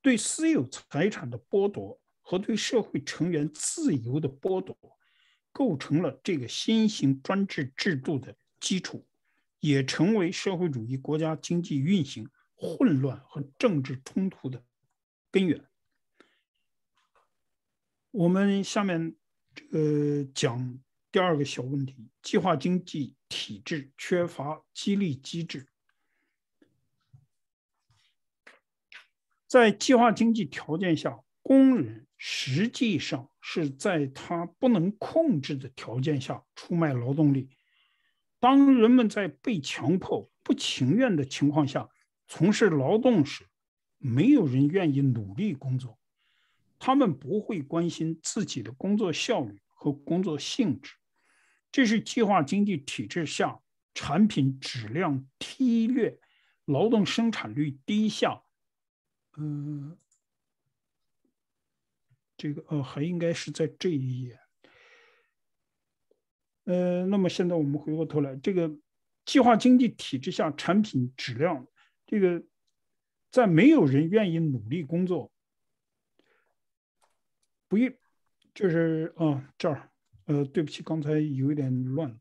对私有财产的剥夺和对社会成员自由的剥夺，构成了这个新型专制制度的基础，也成为社会主义国家经济运行混乱和政治冲突的根源。我们下面这个讲第二个小问题：计划经济体制缺乏激励机制。在计划经济条件下，工人实际上是在他不能控制的条件下出卖劳动力。当人们在被强迫、不情愿的情况下从事劳动时，没有人愿意努力工作。他们不会关心自己的工作效率和工作性质，这是计划经济体制下产品质量低劣、劳动生产率低下。嗯，这个呃，还应该是在这一页。呃，那么现在我们回过头来，这个计划经济体制下产品质量，这个在没有人愿意努力工作。不一就是啊，这儿呃，对不起，刚才有一点乱。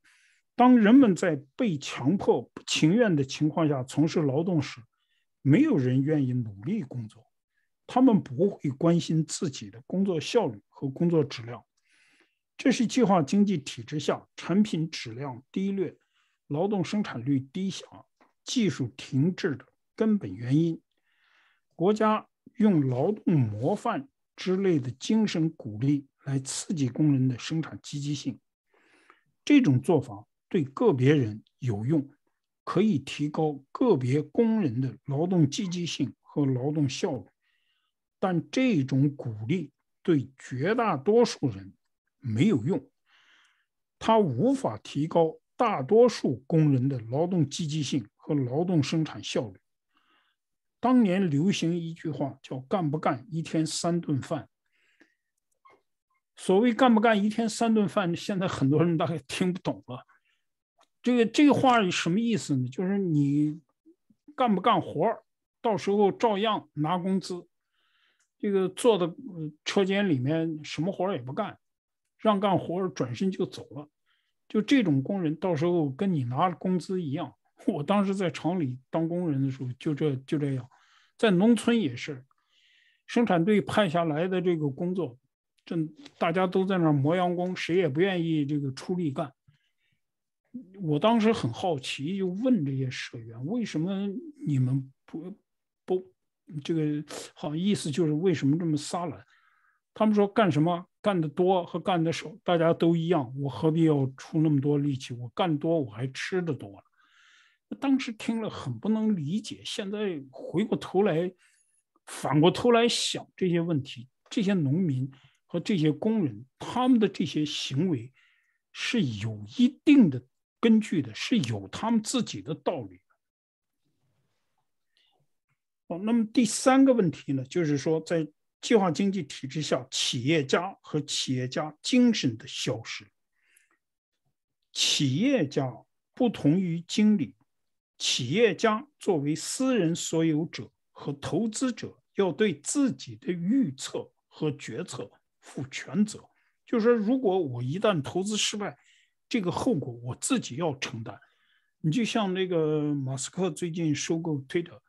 当人们在被强迫、不情愿的情况下从事劳动时，没有人愿意努力工作，他们不会关心自己的工作效率和工作质量。这是计划经济体制下产品质量低劣、劳动生产率低下、技术停滞的根本原因。国家用劳动模范。之类的精神鼓励来刺激工人的生产积极性，这种做法对个别人有用，可以提高个别工人的劳动积极性和劳动效率，但这种鼓励对绝大多数人没有用，它无法提高大多数工人的劳动积极性和劳动生产效率。当年流行一句话叫“干不干一天三顿饭”。所谓“干不干一天三顿饭”，现在很多人大概听不懂了。这个这个话什么意思呢？就是你干不干活，到时候照样拿工资。这个坐在车间里面什么活也不干，让干活转身就走了，就这种工人，到时候跟你拿工资一样。我当时在厂里当工人的时候，就这就这样，在农村也是，生产队派下来的这个工作，这大家都在那儿磨洋工，谁也不愿意这个出力干。我当时很好奇，就问这些社员：“为什么你们不不这个好意思？就是为什么这么撒懒？”他们说：“干什么干得多和干得少，大家都一样，我何必要出那么多力气？我干多我还吃的多。”当时听了很不能理解，现在回过头来，反过头来想这些问题，这些农民和这些工人，他们的这些行为是有一定的根据的，是有他们自己的道理的。那么第三个问题呢，就是说在计划经济体制下，企业家和企业家精神的消失。企业家不同于经理。企业家作为私人所有者和投资者，要对自己的预测和决策负全责。就是说，如果我一旦投资失败，这个后果我自己要承担。你就像那个马斯克最近收购推特，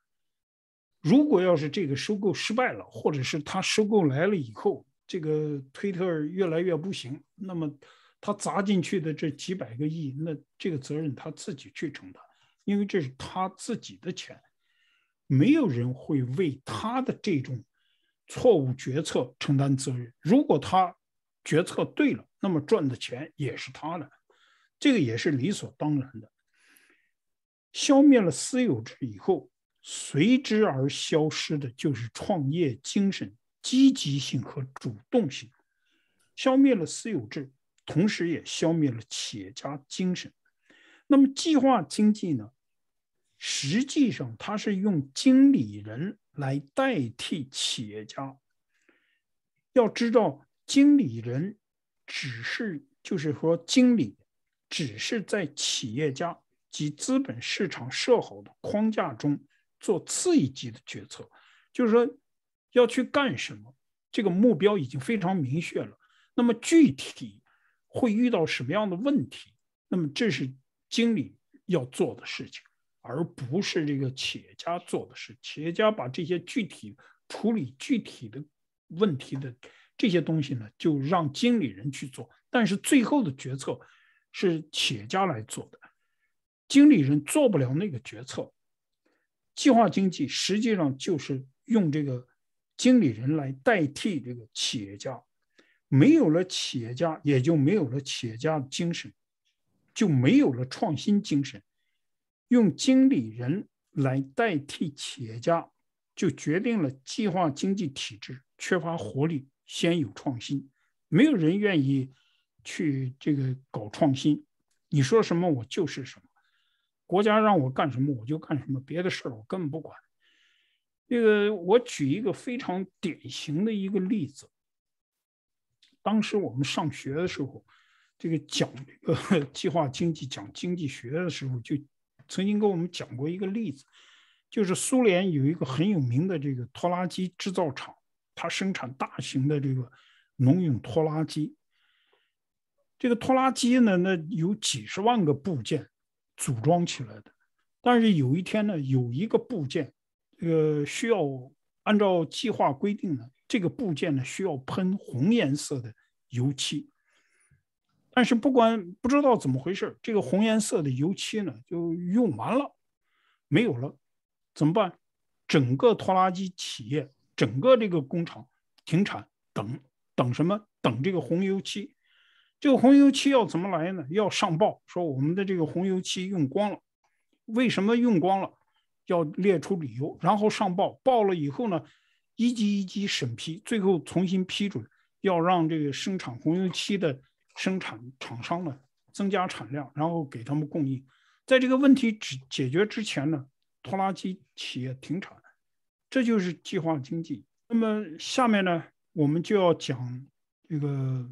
如果要是这个收购失败了，或者是他收购来了以后，这个推特越来越不行，那么他砸进去的这几百个亿，那这个责任他自己去承担。因为这是他自己的钱，没有人会为他的这种错误决策承担责任。如果他决策对了，那么赚的钱也是他的，这个也是理所当然的。消灭了私有制以后，随之而消失的就是创业精神、积极性和主动性。消灭了私有制，同时也消灭了企业家精神。那么计划经济呢？实际上，他是用经理人来代替企业家。要知道，经理人只是，就是说，经理只是在企业家及资本市场设好的框架中做次一级的决策。就是说，要去干什么，这个目标已经非常明确了。那么，具体会遇到什么样的问题，那么这是经理要做的事情。而不是这个企业家做的事，企业家把这些具体处理具体的问题的这些东西呢，就让经理人去做，但是最后的决策是企业家来做的，经理人做不了那个决策。计划经济实际上就是用这个经理人来代替这个企业家，没有了企业家，也就没有了企业家的精神，就没有了创新精神。用经理人来代替企业家，就决定了计划经济体制缺乏活力，先有创新，没有人愿意去这个搞创新。你说什么，我就是什么；国家让我干什么，我就干什么，别的事儿我根本不管。那个，我举一个非常典型的一个例子。当时我们上学的时候，这个讲这个计划经济，讲经济学的时候，就。曾经跟我们讲过一个例子，就是苏联有一个很有名的这个拖拉机制造厂，它生产大型的这个农用拖拉机。这个拖拉机呢，那有几十万个部件组装起来的。但是有一天呢，有一个部件，呃，需要按照计划规定呢，这个部件呢需要喷红颜色的油漆。但是不管不知道怎么回事，这个红颜色的油漆呢就用完了，没有了，怎么办？整个拖拉机企业，整个这个工厂停产，等等什么？等这个红油漆。这个红油漆要怎么来呢？要上报，说我们的这个红油漆用光了，为什么用光了？要列出理由，然后上报，报了以后呢，一级一级审批，最后重新批准，要让这个生产红油漆的。生产厂商呢，增加产量，然后给他们供应。在这个问题只解决之前呢，拖拉机企业停产，这就是计划经济。那么下面呢，我们就要讲这个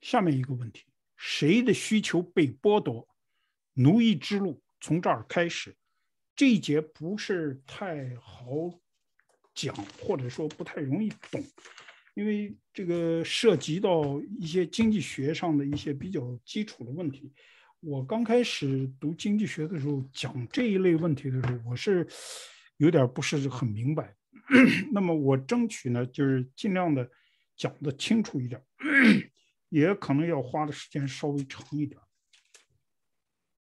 下面一个问题：谁的需求被剥夺？奴役之路从这儿开始。这一节不是太好讲，或者说不太容易懂。因为这个涉及到一些经济学上的一些比较基础的问题，我刚开始读经济学的时候讲这一类问题的时候，我是有点不是很明白。那么我争取呢，就是尽量的讲的清楚一点，也可能要花的时间稍微长一点。